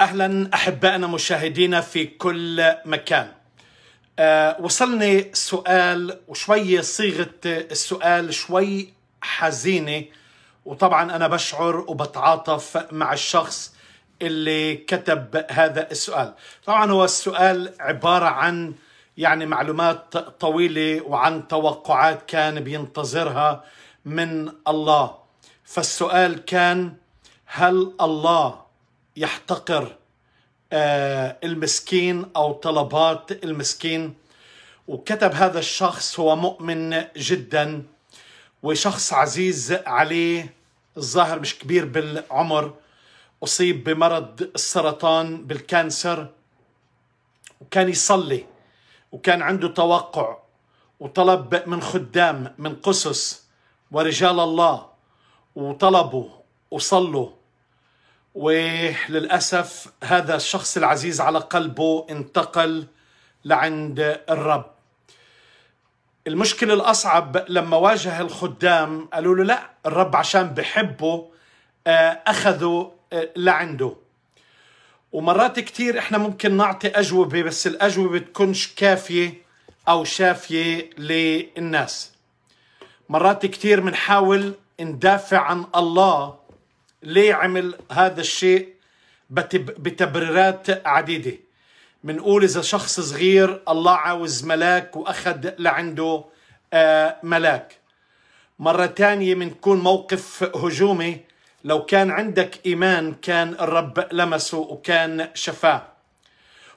اهلا احبائنا مشاهدينا في كل مكان أه وصلني سؤال وشوي صيغه السؤال شوي حزينه وطبعا انا بشعر وبتعاطف مع الشخص اللي كتب هذا السؤال طبعا هو السؤال عباره عن يعني معلومات طويله وعن توقعات كان بينتظرها من الله فالسؤال كان هل الله يحتقر آه، المسكين او طلبات المسكين وكتب هذا الشخص هو مؤمن جدا وشخص عزيز عليه الظاهر مش كبير بالعمر اصيب بمرض السرطان بالكانسر وكان يصلي وكان عنده توقع وطلب من خدام من قسس ورجال الله وطلبوا وصلوا وللأسف هذا الشخص العزيز على قلبه انتقل لعند الرب المشكلة الأصعب لما واجه الخدام قالوا له لا الرب عشان بحبه آه، أخذه آه، لعنده ومرات كتير احنا ممكن نعطي أجوبة بس الأجوبة بتكونش كافية أو شافية للناس مرات كتير بنحاول ندافع عن الله ليه عمل هذا الشيء بتبريرات عديدة منقول إذا شخص صغير الله عاوز ملاك وأخذ لعنده آه، ملاك مرة تانية منكون موقف هجومي لو كان عندك إيمان كان الرب لمسه وكان شفاه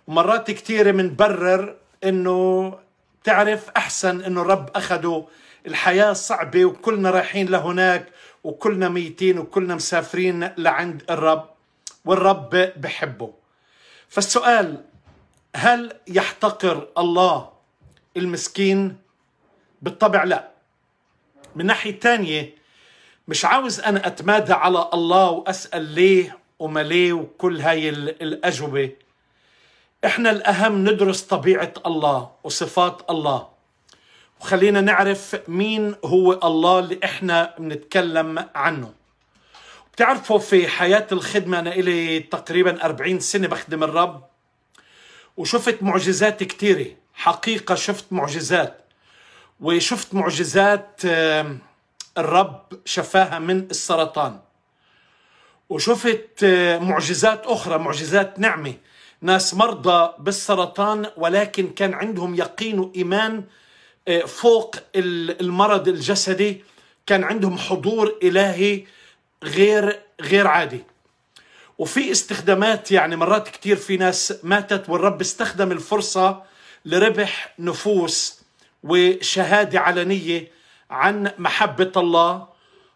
ومرات كثيرة منبرر إنه تعرف أحسن إنه الرب أخده الحياة صعبة وكلنا رايحين لهناك وكلنا ميتين وكلنا مسافرين لعند الرب والرب بحبه فالسؤال هل يحتقر الله المسكين بالطبع لا من ناحية تانية مش عاوز أنا أتمادى على الله وأسأل ليه وما ليه وكل هاي الأجوبة احنا الأهم ندرس طبيعة الله وصفات الله وخلينا نعرف مين هو الله اللي احنا بنتكلم عنه بتعرفوا في حياة الخدمة أنا إلي تقريبا 40 سنة بخدم الرب وشفت معجزات كتيرة حقيقة شفت معجزات وشفت معجزات الرب شفاها من السرطان وشفت آه، معجزات أخرى معجزات نعمة ناس مرضى بالسرطان ولكن كان عندهم يقين وإيمان إيه، فوق المرض الجسدي كان عندهم حضور إلهي غير غير عادي وفي استخدامات يعني مرات كتير في ناس ماتت والرب استخدم الفرصة لربح نفوس وشهادة علنية عن محبة الله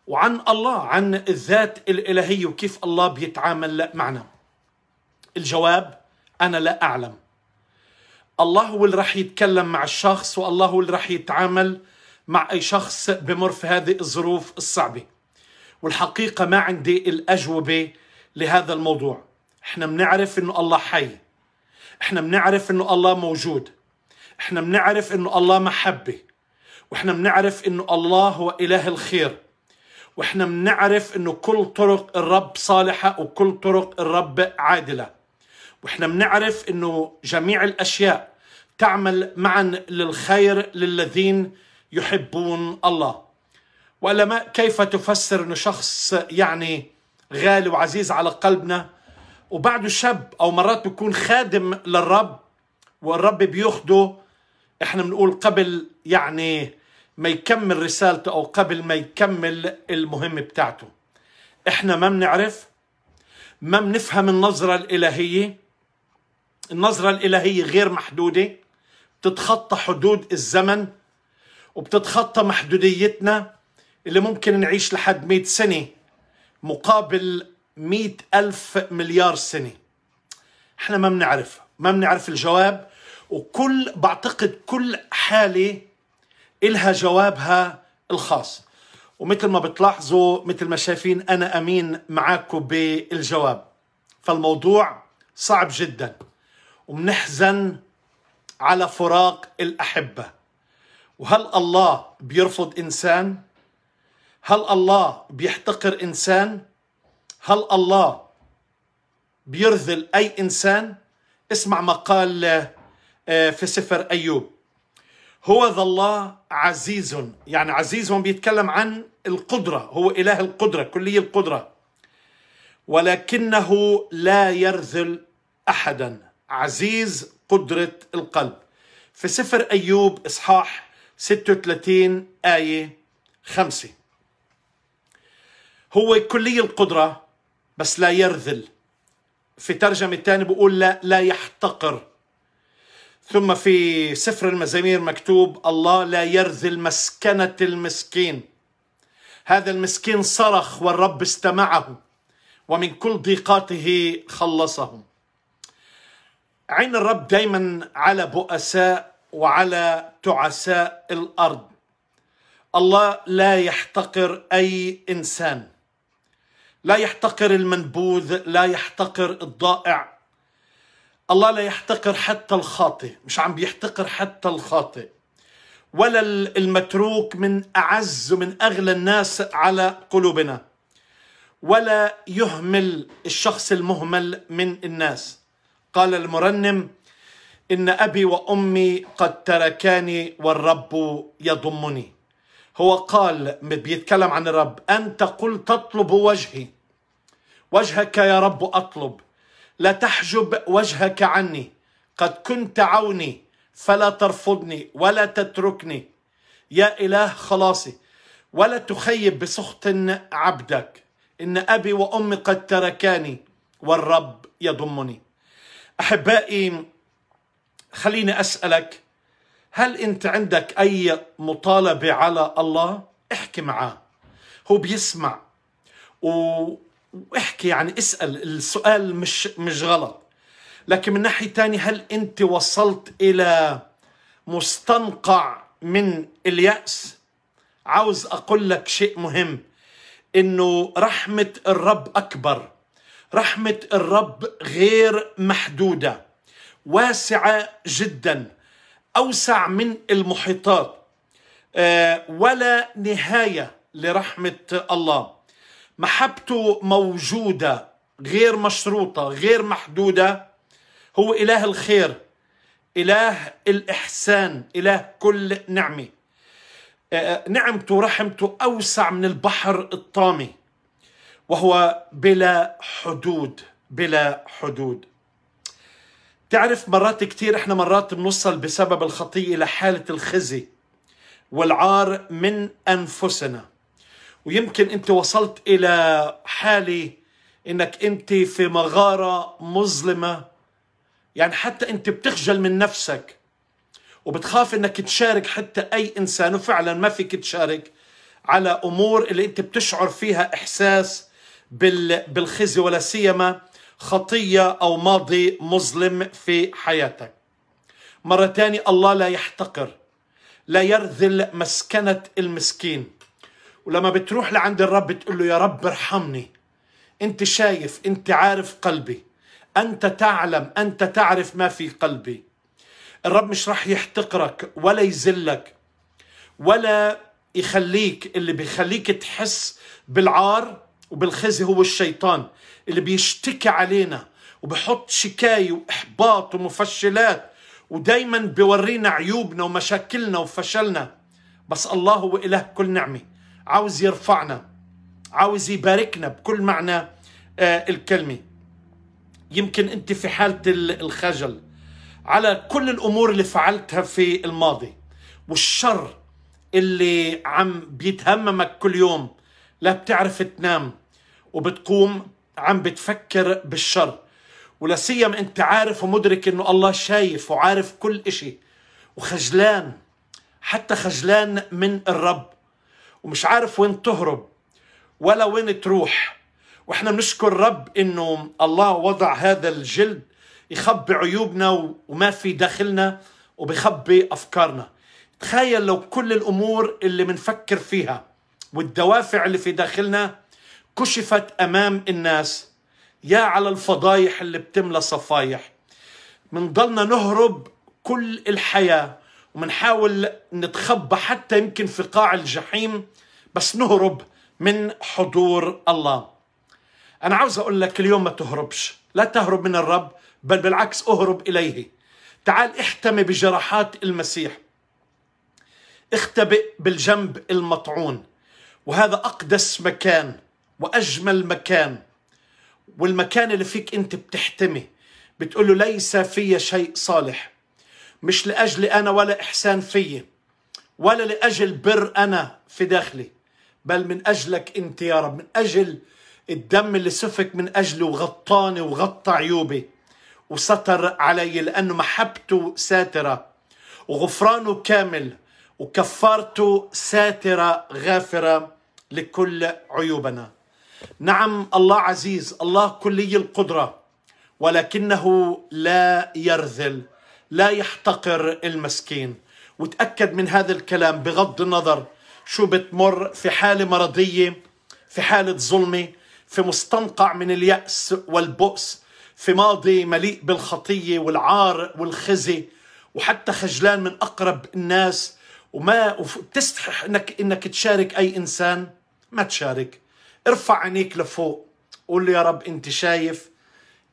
وعن الله عن الذات الإلهية وكيف الله بيتعامل معنا الجواب أنا لا أعلم الله هو اللي راح يتكلم مع الشخص والله هو اللي راح يتعامل مع أي شخص بمر في هذه الظروف الصعبة والحقيقة ما عندي الأجوبة لهذا الموضوع احنا بنعرف انه الله حي احنا بنعرف انه الله موجود احنا بنعرف انه الله محبة واحنا بنعرف انه الله هو إله الخير واحنا بنعرف انه كل طرق الرب صالحة وكل طرق الرب عادلة واحنا بنعرف انه جميع الاشياء تعمل معا للخير للذين يحبون الله ولا كيف تفسر أنه شخص يعني غالي وعزيز على قلبنا وبعده شاب أو مرات بيكون خادم للرب والرب بيخده احنا بنقول قبل يعني ما يكمل رسالته أو قبل ما يكمل المهم بتاعته احنا ما بنعرف ما بنفهم النظرة الإلهية النظرة الإلهية غير محدودة بتتخطى حدود الزمن وبتتخطى محدوديتنا اللي ممكن نعيش لحد 100 سنة مقابل 100 ألف مليار سنة احنا ما بنعرف ما بنعرف الجواب وكل بعتقد كل حالة إلها جوابها الخاص ومثل ما بتلاحظوا مثل ما شايفين أنا أمين معاكم بالجواب فالموضوع صعب جدا ومنحزن على فراق الأحبة وهل الله بيرفض إنسان؟ هل الله بيحتقر إنسان؟ هل الله بيرذل أي إنسان؟ اسمع ما قال آه، في سفر أيوب هو ذا الله عزيز يعني عزيز هو بيتكلم عن القدرة هو إله القدرة كلية القدرة ولكنه لا يرذل أحدا عزيز قدرة القلب في سفر أيوب إصحاح 36 آية 5 هو كلي القدرة بس لا يرذل في ترجمة الثانية بقول لا لا يحتقر ثم في سفر المزامير مكتوب الله لا يرذل مسكنة المسكين هذا المسكين صرخ والرب استمعه ومن كل ضيقاته خلصهم عين الرب دايما على بؤساء وعلى تعساء الارض الله لا يحتقر اي انسان لا يحتقر المنبوذ لا يحتقر الضائع الله لا يحتقر حتى الخاطئ مش عم بيحتقر حتى الخاطئ ولا المتروك من اعز ومن اغلى الناس على قلوبنا ولا يهمل الشخص المهمل من الناس قال المرنم إن أبي وأمي قد تركاني والرب يضمني هو قال بيتكلم عن الرب أنت قل تطلب وجهي وجهك يا رب أطلب لا تحجب وجهك عني قد كنت عوني فلا ترفضني ولا تتركني يا إله خلاصي ولا تخيب بسخط عبدك إن أبي وأمي قد تركاني والرب يضمني احبائي خليني اسالك هل انت عندك اي مطالبه على الله احكي معاه هو بيسمع و... واحكي يعني اسال السؤال مش مش غلط لكن من ناحيه ثانيه هل انت وصلت الى مستنقع من الياس عاوز اقول لك شيء مهم انه رحمه الرب اكبر رحمة الرب غير محدودة واسعة جدا أوسع من المحيطات آه، ولا نهاية لرحمة الله محبته موجودة غير مشروطة غير محدودة هو إله الخير إله الإحسان إله كل نعمة آه، آه، نعمته ورحمته أوسع من البحر الطامي وهو بلا حدود بلا حدود تعرف مرات كثير احنا مرات بنوصل بسبب الخطية إلى حالة الخزي والعار من أنفسنا ويمكن أنت وصلت إلى حالة أنك أنت في مغارة مظلمة يعني حتى أنت بتخجل من نفسك وبتخاف أنك تشارك حتى أي إنسان وفعلا ما فيك تشارك على أمور اللي أنت بتشعر فيها إحساس بالخزي ولا سيما خطية أو ماضي مظلم في حياتك مرة تانية الله لا يحتقر لا يرذل مسكنة المسكين ولما بتروح لعند الرب بتقول له يا رب ارحمني انت شايف انت عارف قلبي انت تعلم انت تعرف ما في قلبي الرب مش راح يحتقرك ولا يذلك ولا يخليك اللي بيخليك تحس بالعار وبالخزي هو الشيطان اللي بيشتكي علينا وبحط شكاية وإحباط ومفشلات ودايما بيورينا عيوبنا ومشاكلنا وفشلنا بس الله هو إله كل نعمة عاوز يرفعنا عاوز يباركنا بكل معنى آه الكلمة يمكن أنت في حالة الخجل على كل الأمور اللي فعلتها في الماضي والشر اللي عم بيتهممك كل يوم لا بتعرف تنام وبتقوم عم بتفكر بالشر ولا سيما انت عارف ومدرك انه الله شايف وعارف كل اشي وخجلان حتى خجلان من الرب ومش عارف وين تهرب ولا وين تروح واحنا بنشكر رب انه الله وضع هذا الجلد يخبي عيوبنا وما في داخلنا وبيخبي افكارنا تخيل لو كل الامور اللي بنفكر فيها والدوافع اللي في داخلنا كشفت امام الناس يا على الفضايح اللي بتملى صفايح منضلنا نهرب كل الحياه ومنحاول نتخبى حتى يمكن في قاع الجحيم بس نهرب من حضور الله انا عاوز اقول لك اليوم ما تهربش لا تهرب من الرب بل بالعكس اهرب اليه تعال احتمي بجراحات المسيح اختبئ بالجنب المطعون وهذا اقدس مكان واجمل مكان والمكان اللي فيك انت بتحتمي بتقول له ليس في شيء صالح مش لاجل انا ولا احسان فيي ولا لاجل بر انا في داخلي بل من اجلك انت يا رب من اجل الدم اللي سفك من اجله وغطاني وغطى عيوبي وستر علي لانه محبته ساتره وغفرانه كامل وكفارته ساتره غافره لكل عيوبنا نعم الله عزيز الله كلي القدره ولكنه لا يرذل لا يحتقر المسكين وتاكد من هذا الكلام بغض النظر شو بتمر في حاله مرضيه في حاله ظلمه في مستنقع من الياس والبؤس في ماضي مليء بالخطيه والعار والخزي وحتى خجلان من اقرب الناس وما تستحق انك انك تشارك اي انسان ما تشارك ارفع عينيك لفوق قول يا رب انت شايف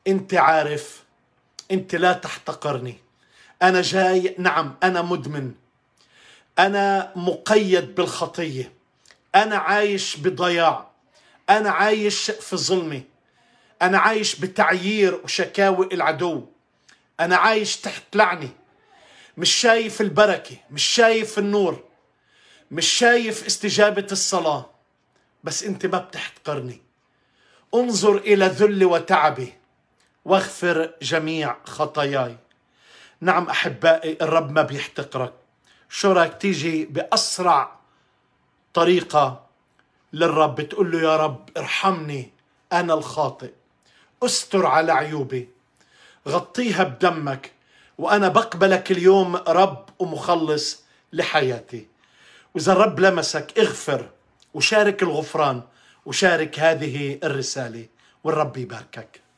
انت عارف انت لا تحتقرني انا جاي نعم انا مدمن انا مقيد بالخطيه انا عايش بضياع انا عايش في ظلمه انا عايش بتعيير وشكاوي العدو انا عايش تحت لعنه مش شايف البركه مش شايف النور مش شايف استجابه الصلاه بس انت ما بتحتقرني انظر الى ذلي وتعبي واغفر جميع خطاياي نعم احبائي الرب ما بيحتقرك شو رايك تيجي باسرع طريقه للرب بتقول له يا رب ارحمني انا الخاطئ استر على عيوبي غطيها بدمك وانا بقبلك اليوم رب ومخلص لحياتي واذا الرب لمسك اغفر وشارك الغفران وشارك هذه الرساله والرب يباركك